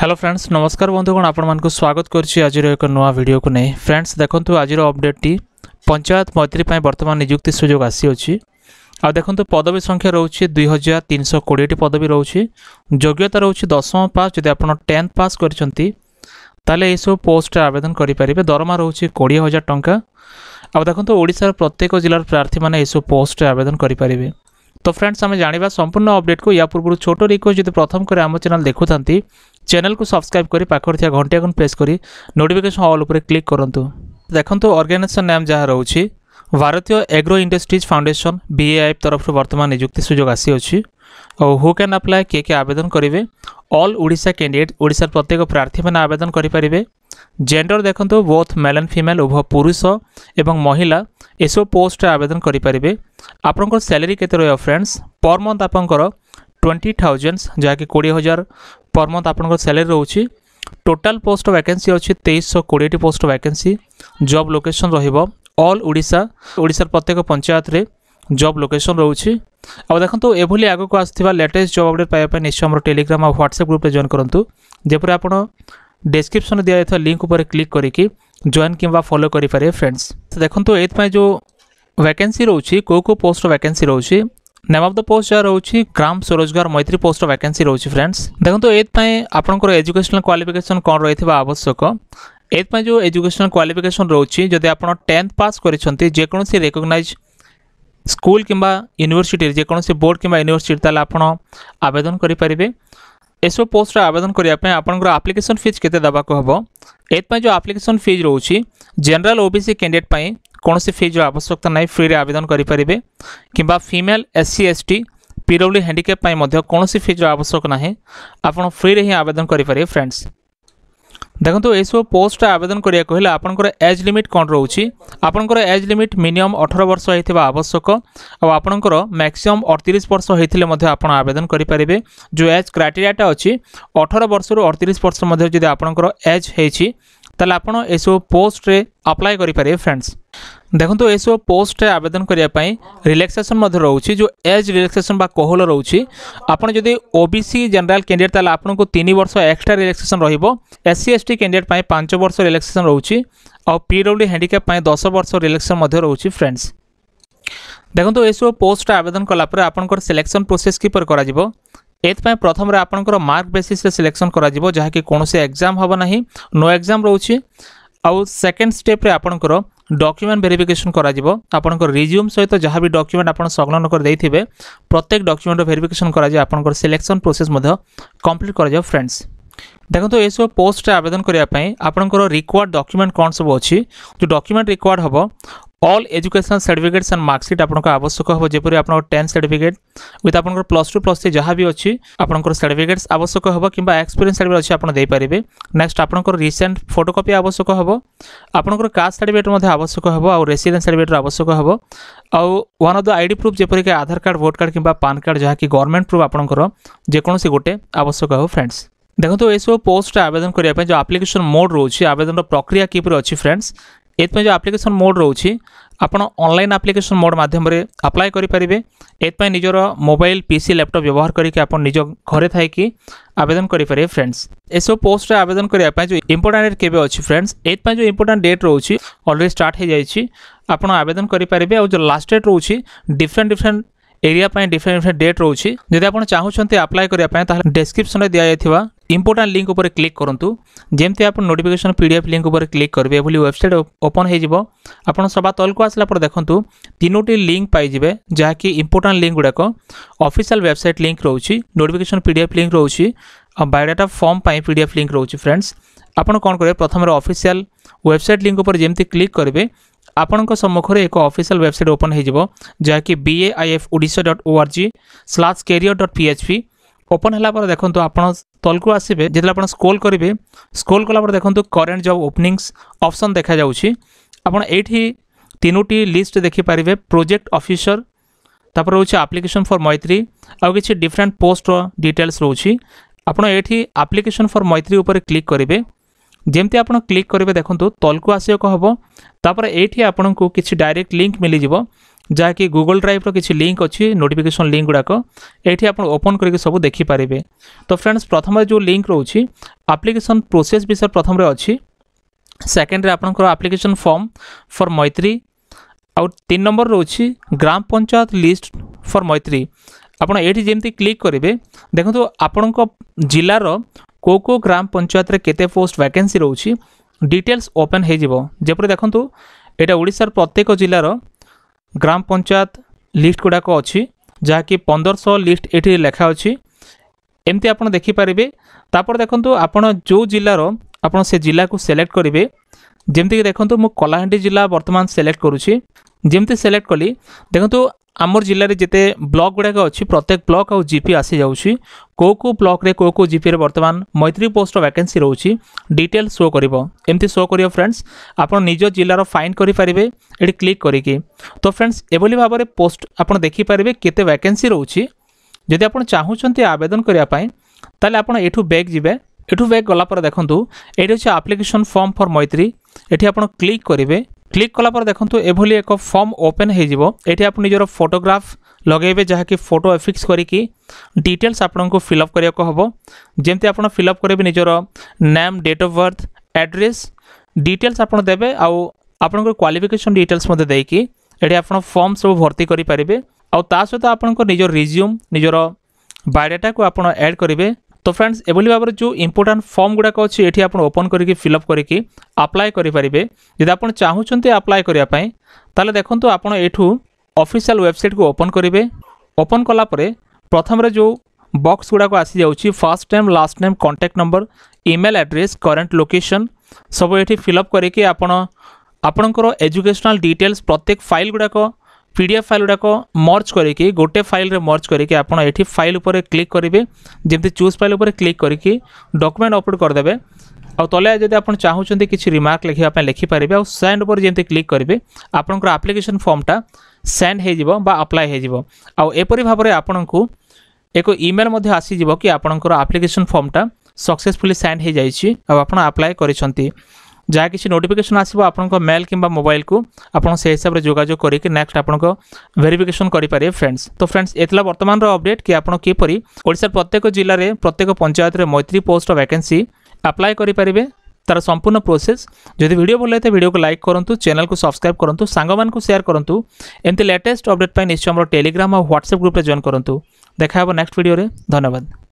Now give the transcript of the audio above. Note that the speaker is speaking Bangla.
হ্যালো ফ্রেন্ডস নমস্কার বন্ধুগণ আপনার স্বাগত করছি আজির এক নূয়া ভিডিওকে নিয়ে ফ্রেন্ডস দেখুন আজির অপডেটটি পঞ্চায়েত মৈত্রী বর্তমান নিযুক্তি সুযোগ আসিଅଛି ଆଉ ଦେଖନ୍ତୁ ପଦବୀ ସଂଖ୍ୟା ରହୁଛି ଦୁଇ ହଜାର ତିନିଶହ କୋଡ଼ିଏଟି ପଦବୀ ରହୁଛି ଯୋଗ୍ୟତା ରହୁଛି ଦଶମ ପାସ୍ ଯଦି ଆପଣ ଟେନ୍ଥ ପାସ୍ କରିଛନ୍ତି ତାହେଲେ ଏହିସବୁ ପୋଷ୍ଟରେ ଆବେଦନ କରିପାରିବେ ଦରମା ରହୁଛି କୋଡ଼ିଏ ହଜାର ଟଙ୍କା ଆଉ ଦେଖନ୍ତୁ ଓଡ଼ିଶାର ପ୍ରତ୍ୟେକ ଜିଲ୍ଲାର ପ୍ରାର୍ଥୀମାନେ ଏହିସବୁ ପୋଷ୍ଟରେ ଆବେଦନ କରିପାରିବେ ତ ଫ୍ରେଣ୍ଡସ୍ ଆମେ ଜାଣିବା ସମ୍ପୂର୍ଣ୍ଣ ଅପଡେଟ୍କୁ ୟା ପୂର୍ବରୁ ଛୋଟ ରିକ୍ୱେଷ୍ଟ ଯଦି ପ୍ରଥମ କରି ଆମ ଚ୍ୟାନେଲ୍ ଦେଖୁଥାନ୍ତି ଚ୍ୟାନେଲକୁ ସବସ୍କ୍ରାଇବ୍ କରି ପାଖରେ ଥିବା ଘଣ୍ଟି ଆଇକନ୍ ପ୍ରେସ୍ କରି ନୋଟିଫିକେସନ୍ ଅଲ୍ ଉପରେ କ୍ଲିକ୍ କରନ୍ତୁ ଦେଖନ୍ତୁ ଅର୍ଗାନାଇଜେସନ୍ ନାମ୍ ଯାହା ରହୁଛି ଭାରତୀୟ ଏଗ୍ରୋ ଇଣ୍ଡଷ୍ଟ୍ରିଜ୍ ଫାଉଣ୍ଡେସନ୍ ବିଏଆଇଏଫ୍ ତରଫରୁ ବର୍ତ୍ତମାନ ନିଯୁକ୍ତି ସୁଯୋଗ ଆସିଅଛି ଆଉ ହୁ କ୍ୟାନ୍ ଆପ୍ଲାଏ କିଏ କିଏ ଆବେଦନ କରିବେ ଅଲ୍ ଓଡ଼ିଶା କ୍ୟାଣ୍ଡିଡେଟ୍ ଓଡ଼ିଶାର ପ୍ରତ୍ୟେକ ପ୍ରାର୍ଥୀମାନେ ଆବେଦନ କରିପାରିବେ ଜେଣ୍ଡର ଦେଖନ୍ତୁ ବୋଥ୍ ମେଲ୍ ଆଣ୍ଡ ଫିମେଲ୍ ଉଭୟ ପୁରୁଷ ଏବଂ ମହିଳା ଏସବୁ ପୋଷ୍ଟରେ ଆବେଦନ କରିପାରିବେ ଆପଣଙ୍କର ସ୍ୟାଲେରୀ କେତେ ରହିବ ଫ୍ରେଣ୍ଡସ୍ ପର୍ ମନ୍ଥ ଆପଣଙ୍କର ଟ୍ୱେଣ୍ଟି ଥାଉଜେଣ୍ଡ ଯାହାକି କୋଡ଼ିଏ ହଜାର ପର୍ ମନ୍ଥ ଆପଣଙ୍କର ସାଲାରୀ ରହୁଛି ଟୋଟାଲ୍ ପୋଷ୍ଟ ଭ୍ୟାକେନ୍ସି ଅଛି ତେଇଶଶହ କୋଡ଼ିଏଟି ପୋଷ୍ଟ ଭ୍ୟାକେନ୍ସି ଜବ୍ ଲୋକେସନ୍ ରହିବ ଅଲ୍ ଓଡ଼ିଶା ଓଡ଼ିଶାର ପ୍ରତ୍ୟେକ ପଞ୍ଚାୟତରେ ଜବ୍ ଲୋକେସନ୍ ରହୁଛି ଆଉ ଦେଖନ୍ତୁ ଏଭଳି ଆଗକୁ ଆସୁଥିବା ଲେଟେଷ୍ଟ ଜବ୍ ଅପଡ଼େଟ୍ ପାଇବା ପାଇଁ ନିଶ୍ଚୟ ଆମର ଟେଲିଗ୍ରାମ ଆଉ ହ୍ୱାଟ୍ସଆପ୍ ଗ୍ରୁପ୍ରେ ଜଏନ୍ କରନ୍ତୁ ଯେପରି ଆପଣ ଡେସ୍କ୍ରିପସନ୍ରେ ଦିଆଯାଇଥିବା ଲିଙ୍କ୍ ଉପରେ କ୍ଲିକ୍ କରିକି ଜଏନ୍ କିମ୍ବା ଫଲୋ କରିପାରିବେ ଫ୍ରେଣ୍ଡସ୍ ଦେଖନ୍ତୁ ଏଇଥିପାଇଁ ଯେଉଁ ଭ୍ୟାକେନ୍ସି ରହୁଛି କେଉଁ କେଉଁ ପୋଷ୍ଟ ଭ୍ୟାକେନ୍ସି ରହୁଛି নেମ୍ ଅଫ୍ ଦ ପୋଷ୍ଟ ଯାହା ରହୁଛି ଗ୍ରାମ ସ୍ୱରୋଜଗାର ମୈତ୍ରୀ ପୋଷ୍ଟର ଭ୍ୟାକେନ୍ସି ରହୁଛି ଫ୍ରେଣ୍ଡସ୍ ଦେଖନ୍ତୁ ଏଥିପାଇଁ ଆପଣଙ୍କର ଏଜୁକେସନାଲ କ୍ୱାଲିଫିକେସନ୍ କ'ଣ ରହିଥିବା ଆବଶ୍ୟକ ଏଥିପାଇଁ ଯେଉଁ ଏଜୁକେସନାଲ କ୍ୱାଲିଫିକେସନ୍ ରହୁଛି ଯଦି ଆପଣ ଟେନ୍ଥ ପାସ୍ କରିଛନ୍ତି ଯେକୌଣସି ରେକଗ୍ନାଇଜ୍ ସ୍କୁଲ କିମ୍ବା ୟୁନିଭର୍ସିଟିରେ ଯେକୌଣସି ବୋର୍ଡ଼ କିମ୍ବା ୟୁନିଭର୍ସିଟି ତାହେଲେ ଆପଣ ଆବେଦନ କରିପାରିବେ ଏସବୁ ପୋଷ୍ଟରେ ଆବେଦନ କରିବା ପାଇଁ ଆପଣଙ୍କର ଆପ୍ଲିକେସନ୍ ଫିଜ୍ କେତେ ଦେବାକୁ ହେବ ଏଥିପାଇଁ ଯେଉଁ ଆପ୍ଲିକେସନ୍ ଫିଜ୍ ରହୁଛି ଜେନେରାଲ୍ ଓବିସି କ୍ୟାଣ୍ଡିଡେଟ୍ ପାଇଁ କୌଣସି ଫିଜ୍ର ଆବଶ୍ୟକତା ନାହିଁ ଫ୍ରିରେ ଆବେଦନ କରିପାରିବେ କିମ୍ବା female S C S T PWD handicap ପାଇଁ ମଧ୍ୟ କୌଣସି ଫିଜ୍ର ଆବଶ୍ୟକ ନାହିଁ ଆପଣ ଫ୍ରିରେ ହିଁ ଆବେଦନ କରିପାରିବେ ଫ୍ରେଣ୍ଡସ୍ ଦେଖନ୍ତୁ ଏସବୁ ପୋଷ୍ଟ ଆବେଦନ କରିବାକୁ ହେଲେ ଆପଣଙ୍କର ଏଜ୍ ଲିମିଟ୍ କ'ଣ ରହୁଛି ଆପଣଙ୍କର ଏଜ୍ ଲିମିଟ୍ ମିନିମମ୍ ଅଠର ବର୍ଷ ହେଇଥିବା ଆବଶ୍ୟକ ଆଉ ଆପଣଙ୍କର ମ୍ୟାକ୍ସିମମ୍ ଅଡ଼ତିରିଶ ବର୍ଷ ହେଇଥିଲେ ମଧ୍ୟ ଆପଣ ଆବେଦନ କରିପାରିବେ ଯେଉଁ ଏଜ୍ କ୍ରାଇଟେରିଆଟା ଅଛି ଅଠର ବର୍ଷରୁ ଅଡ଼ତିରିଶ ବର୍ଷ ମଧ୍ୟରେ ଯଦି ଆପଣଙ୍କର ଏଜ୍ ହେଇଛି ତାହେଲେ ଆପଣ ଏସବୁ ପୋଷ୍ଟରେ ଆପ୍ଲାଏ କରିପାରିବେ ଫ୍ରେଣ୍ଡସ୍ দেখুন এসব পোস্টে আবেদন করা রিলাক্সেসন রয়েছে যে এজ রিলাক্সেসন বা কোহল রয়েছে আপনার যদি ওবিসি জেনারেল ক্যান্ডিডেট তাহলে আপনার তিন বর্ষ এক্সট্রা রিলাক্সেসন রহব এসসি এসটি ক্যান্ডিডেট পাঁচ বর্ষ রিলাক্সেসন রয়েছে আিডব্লু হ্যান্ডিক্যাপ দশ বর্ষ রিলাক্সেসন রয়েছে ফ্রেন্ডস দেখুন এসব পোস্ট আবেদন কলাপরে আপনার সিলেকশন প্রোসেস কিপর করা এপাই প্রথমে আপনার মার্ক বেসিসে সিলেকশন করা যা কি কোণী এক্সাম হব না নো এক্সাম রয়েছে আউ সেকেন্ড স্টেপ্রে আপনার ডকুমেন্ট ভেরিফିକେସନ୍ କରାଯିବ ଆପଣଙ୍କର ରିଜ୍ୟୁମ୍ ସହିତ ଯାହା ବି ଡକ୍ୟୁମେଣ୍ଟ ଆପଣ ସଂଲଗ୍ନ କରିଦେଇଥିବେ ପ୍ରତ୍ୟେକ ଡକ୍ୟୁମେଣ୍ଟର ଭେରିଫିକେସନ୍ କରାଯିବ ଆପଣଙ୍କର ସିଲେକ୍ସନ୍ ପ୍ରୋସେସ୍ ମଧ୍ୟ କମ୍ପ୍ଲିଟ୍ କରାଯିବ ଫ୍ରେଣ୍ଡସ୍ ଦେଖନ୍ତୁ ଏସବୁ ପୋଷ୍ଟରେ ଆବେଦନ କରିବା ପାଇଁ ଆପଣଙ୍କର ରିକ୍ୱାର୍ଡ଼ ଡକ୍ୟୁମେଣ୍ଟ କ'ଣ ସବୁ ଅଛି ଯେଉଁ ଡକ୍ୟୁମେଣ୍ଟ ରିକ୍ୱାର୍ଡ଼ ହେବ all education certificates and marksheet আপনার আবশ্যক হব যেপর আপনার টেন্থ সার্টিফিকেট উইথ আপনার প্লস টু প্লস থ্রি যা বি অছি আপনার সার্টিফিকেটস আবশ্যক হব কিংবা এক্সপিরিয়েন্স সার্টিফিকেট অছি আপনার দিয়ে নেক্সট আপনার রিসেন্ট ফটোকপি আবশ্যক হব আপনার কাস্ট সার্টিফিকেট মধ্যে আবশ্যক হব আউ রেসিডেন্স সার্টিফিকেট আবশ্যক হব আউ one of the ID proof যেপরিকি আধার কার্ড ভোট কার্ড কিংবা পান কার্ড যা কি গভর্নমেন্ট প্রুফ আপনার যেকোন গোটে আবশ্যক হব ফ্রেন্ডস দেখুন এসব পোস্ট আবেদন করা যে আপ্লিকেসন মোড রয়েছে আবেদন প্রক্রিয়া কিপর অ ফ্রেন্ডস এপাই যে আপ্লিকেসন মোড রয়েছে আপনার অনলাইন আপ্লিকেসন মোড মাধ্যমে আপ্লাই করে পারে এপাই নিজের মোবাইল পিসি ল্যাপটপ ব্যবহার করি আপনার নিজ ঘরে থাইকি আবেদন করে পারে ফ্রেন্ডস এসব পোস্টে আবেদন করা ইম্পর্টাট ডেট কেবে অছি ফ্রেন্ডস এপাই যে ইম্পর্টাট ডেট রয়েছে অলরেডি স্টার্ট হয়ে যাই আপনার আবেদন করে পারে আর লাস্ট ডেট রয়েছে different different area different different date রয়েছে যদি আপনার চাহুন আপ্লাই করা তাহলে ডেসক্রিপশনে দিয়া যাই ইম্পর্টাট লিঙ্ক উপরে ক্লিক করতু যেমি আপনার নোটিফিকেসন পিডিএফ লিঙ্ক উপরে ক্লিক করবে এভাবে ওয়েবসাইট ওপন হয়ে যাব আপনার সবা তলকু আসলা পরে দেখুন তিনোটি লিঙ্ক পাইবে যা কি ইম্পর্টাট লিঙ্ক গুড়াক অফিসিয়াল ওয়েবসাইট লিঙ্ক রয়েছে নোটিফিকেসন পিডিএফ লিঙ্ক রয়েছে বায়োডাটা ফর্ম পাই পিডিএফ লিঙ্ক রয়েছে ফ্রেন্ডস আপনার কম করবে প্রথমে অফিসিয়াল ওয়েবসাইট লিঙ্ক উপরে যেমি ক্লিক করবে ଆପଣଙ୍କ ସମ୍ମୁଖରେ ଏକ ଅଫିସିଆଲ ୱେବସାଇଟ୍ ଓପନ୍ ହୋଇଯିବ ଯାହାକି B A I F Odisha dot O R G slash career dot P H P open হলা পরে দেখুন আপনার তলকু আসবে যেত আপনার স্কোল করবে স্কোল কলাপরে দেখুন করেন্ট জব ওপনিংস অপসন দেখা যাচ্ছে আপনার এইটি তিনোটি লিস্ট দেখিপারে প্রোজেক্ট অফিসর তারপরে রয়েছে আপ্লিকেসন ফর মৈত্রী আউ কিছু ডিফরেন্ট পোস্টর ডিটেলস রয়েছে আপনার এটি আপ্লিকেসন ফর মৈত্রী উপরে ক্লিক করবে যেমতি আপনার ক্লিক করবে দেখুন তলকু আসবাক হব তাপরে এইটি আপনার কিছু ডাইরেক্ট লিঙ্ক মিলিযোগ ଯାହାକି ଗୁଗଲ ଡ୍ରାଇଭ୍ର କିଛି ଲିଙ୍କ୍ ଅଛି ନୋଟିଫିକେସନ୍ ଲିଙ୍କ୍ ଗୁଡ଼ାକ ଏଠି ଆପଣ ଓପନ୍ କରିକି ସବୁ ଦେଖିପାରିବେ ତ ଫ୍ରେଣ୍ଡସ୍ ପ୍ରଥମରେ ଯେଉଁ ଲିଙ୍କ୍ ରହୁଛି ଆପ୍ଲିକେସନ୍ ପ୍ରୋସେସ୍ ବିଷୟରେ ପ୍ରଥମରେ ଅଛି ସେକେଣ୍ଡରେ ଆପଣଙ୍କର ଆପ୍ଲିକେସନ୍ ଫର୍ମ ଫର୍ ମୈତ୍ରୀ ଆଉ ତିନି ନମ୍ବର ରହୁଛି ଗ୍ରାମ ପଞ୍ଚାୟତ ଲିଷ୍ଟ ଫର୍ ମୈତ୍ରୀ ଆପଣ ଏଇଠି ଯେମିତି କ୍ଲିକ୍ କରିବେ ଦେଖନ୍ତୁ ଆପଣଙ୍କ ଜିଲ୍ଲାର କେଉଁ କେଉଁ ଗ୍ରାମ ପଞ୍ଚାୟତରେ କେତେ ପୋଷ୍ଟ ଭ୍ୟାକେନ୍ସି ରହୁଛି ଡିଟେଲ୍ସ ଓପେନ୍ ହୋଇଯିବ ଯେପରି ଦେଖନ୍ତୁ ଏଇଟା ଓଡ଼ିଶାର ପ୍ରତ୍ୟେକ ଜିଲ୍ଲାର ଗ୍ରାମ ପଞ୍ଚାୟତ ଲିଷ୍ଟ ଗୁଡ଼ାକ ଅଛି ଯାହାକି ପନ୍ଦରଶହ ଲିଷ୍ଟ ଏଠି ଲେଖା ଅଛି ଏମିତି ଆପଣ ଦେଖିପାରିବେ ତାପରେ ଦେଖନ୍ତୁ ଆପଣ ଯେଉଁ ଜିଲ୍ଲାର ଆପଣ ସେ ଜିଲ୍ଲାକୁ ସିଲେକ୍ଟ କରିବେ ଯେମିତିକି ଦେଖନ୍ତୁ ମୁଁ କଳାହାଣ୍ଡି ଜିଲ୍ଲା ବର୍ତ୍ତମାନ ସିଲେକ୍ଟ କରୁଛି ଯେମିତି ସିଲେକ୍ଟ କଲି ଦେଖନ୍ତୁ আমার জেলার যেতে ব্লক গুড়াক অছি প্রত্যেক ব্লক আউ জিপি আসি যাচ্ছি কেউ কেউ ব্লকরে কেউ কেউ জিপিরে বর্তমান মৈত্রী পোস্টর ভ্যাকেন্সি রয়েছে ডিটেল শো করব এমতি শো করব ফ্রেন্ডস আপনার নিজ জেলার ফাইন্ড করে পারবে এটি ক্লিক করিকি তো ফ্রেন্ডস এভাবে ভাবে পোস্ট আপনার দেখিপারে কেতে ভ্যাকেন্সি রয়েছে যদি আপনার চাহুমান আবেদন করা তাহলে আপনার এঠু ব্যাক যাবে এঠু ব্যাক গলাপরে দেখুন এটি হচ্ছে আপ্লিকেসন ফর্ম ফর মৈত্রী এটি আপনার ক্লিক করবে ক্লিক কলাপরে দেখুন এভাবে এক ফর্ম ওপেন হয়ে যাব এটি আপনি নিজের ফটোগ্রাফ লগাইবে যাকি ফটো এফিক্স করিকি ডিটেলস আপনার ফিল অপ করা হব যেমি আপনার ফিল অপ করবে নিজের name date of birth address details আপনার দেবে আপনার কোয়ালিফিকেসন ডিটেলস মধ্যে দিয়ে এটি আপনার ফর্ম সব ভর্তি করে পারে আহ তা সহ আপনার নিজ রিজ্যুম নিজের বায়োডাটা আপনার এড করবে তো ফ্রেন্ডস এভাবে ভাবে যে ইম্পর্টাট ফর্ম গুড়াক অছি এটি আপনার ওপন করি ফিলঅপ করি আপ্লাই করে পারে যদি আপনার চাহুমান আপ্লাই করা তাহলে দেখুন আপনার এইঠু অফিসিয়াল ওয়েবসাইট কু ওপন করবে ওপন কলাপরে প্রথমে যে বক্স গুড়াক আসি যাচ্ছি first name last name contact number email address current location সব এটি ফিলঅপ করি আপনার আপনার এজুকেশনাল ডিটেলস প্রত্যেক ফাইল গুড়াক পিডিএফ ফাইল গুড়াক মর্চ করিকি গোটে ফাইলরে মর্চ করিকি আপনার এটি ফাইল উপরে ক্লিক করবে যেমনি চুজ ফাইল উপরে ক্লিক করিকি ডকুমেন্ট অপলোড করেদেবে ଆଉ ତଳେ ଯଦି ଆପଣ ଚାହୁଁଛନ୍ତି କିଛି ରିମାର୍କ ଲେଖିବା ପାଇଁ ଲେଖିପାରିବେ ଆଉ ସେଣ୍ଡ ଉପରେ ଯେମିତି କ୍ଲିକ୍ କରିବେ ଆପଣଙ୍କର ଆପ୍ଲିକେସନ୍ ଫର୍ମଟା ସେଣ୍ଡ ହୋଇଯିବ ବା ଆପ୍ଲାଏ ହୋଇଯିବ ଆଉ ଏପରି ଭାବରେ ଆପଣଙ୍କୁ ଏକ ଇମେଲ୍ ମଧ୍ୟ ଆସିଯିବ କି ଆପଣଙ୍କର ଆପ୍ଲିକେସନ୍ ଫର୍ମଟା ସକ୍ସେସଫୁଲି ସେଣ୍ଡ ହୋଇଯାଇଛି ଆଉ ଆପଣ ଆପ୍ଲାଏ କରିଛନ୍ତି जहाँ किसी नोटिफिकेसन आसो आपंक मेल कि मोबाइल को आपड़ से हिसाब से जोजोग करके नेक्स्ट आपंक भेरिफिकेसन करेंगे फ्रेंड्स तो फ्रेंड्स एला बर्तमान अपडेट कि आप किपर ओडार प्रत्येक जिले में प्रत्येक पंचायत में मैत्री पोस्ट वैकेंसी আপ্লাই করে পারিবে তার সম্পূর্ণ প্রোসেস যদি ভিডিও ভাল লাগে ভিডিওকে লাইক করতু চ্যানেলকে সবসক্রাইব করতু সাংবাদ সেয়ার করতু এমতি লেটেস্ট অপডেট নিশ্চয় আমার টেলিগ্রাম আর হোয়াটসঅ্যাপ গ্রুপে জয়েন করতু দেখা হব নেক্সট ভিডিওরে ধন্যবাদ